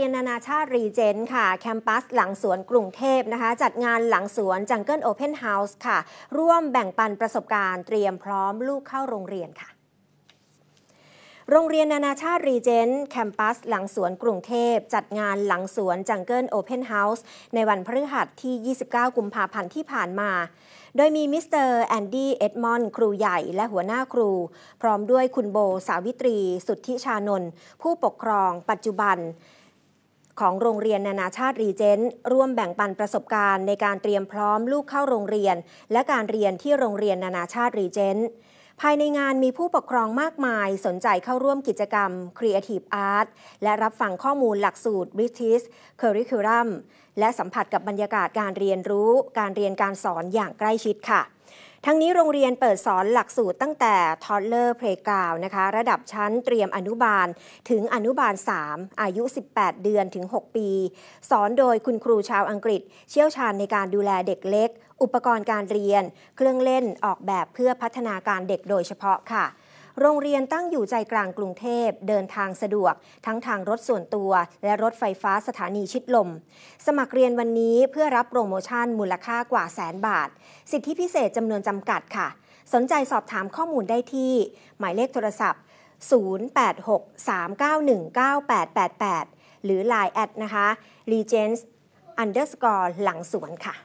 เรียนนานาชาติรีเจนค่ะ แคมปัส หลังสวนกรุงเทพนะคะ จัดงานหลังสวนจังเกิลโอเพนเฮาส์ค่ะ ร่วมแบ่งปันประสบการณ์ เตรียมพร้อมลูกเข้าโรงเรียนค่ะ โรงเรียนนานาชาติรีเจนต์แคมปัส หลังสวนกรุงเทพจัดงานหลังสวนจังเกิลโอเพนเฮาส์ในวันพฤหัสที่ 29กุมภาพันธ์ที่ผ่านมา โดยมีมิสเตอร์แอนดี้เอ็ดมอนครูใหญ่ และหัวหน้าครู พร้อมด้วยคุณโบ สาวิตรี สุทธิชานนท์ผู้ปกครอง ปัจจุบันของโรงเรียนนานาชาติรีเจนต์ร่วมแบ่งปันประสบการณ์ ในการเตรียมพร้อมลูกเข้าโรงเรียน และการเรียนที่โรงเรียนนานาชาติรีเจนต์ภายในงานมีผู้ปกครองมากมายสนใจเข้าร่วมกิจกรรม Creative Art และรับฟังข้อมูลหลักสูตร British Curriculum และสัมผัสกับบรรยากาศการเรียนรู้ การเรียนการสอนอย่างใกล้ชิดค่ะทั้งนี้โรงเรียนเปิดสอนหลักสูตรตั้งแต่ทอดเลอร์เพลกราวนะคะ ระดับชั้นเตรียมอนุบาลถึงอนุบาล 3 อายุ 18 เดือนถึง 6 ปี สอนโดยคุณครูชาวอังกฤษ เชี่ยวชาญในการดูแลเด็กเล็ก อุปกรณ์การเรียนเครื่องเล่นออกแบบเพื่อพัฒนาการเด็กโดยเฉพาะค่ะโรงเรียนตั้งอยู่ใจกลางกรุงเทพเดินทางสะดวกทั้งทางรถส่วนตัว และรถไฟฟ้าสถานีชิดลม สมัครเรียนวันนี้เพื่อรับโปรโมชั่นมูลค่ากว่าแสนบาท สิทธิพิเศษจำนวนจำกัดค่ะ สนใจสอบถามข้อมูลได้ที่หมายเลขโทรศัพท์ 0863919888 หรือ Line แอดนะคะ Legends underscore หลังสวนค่ะ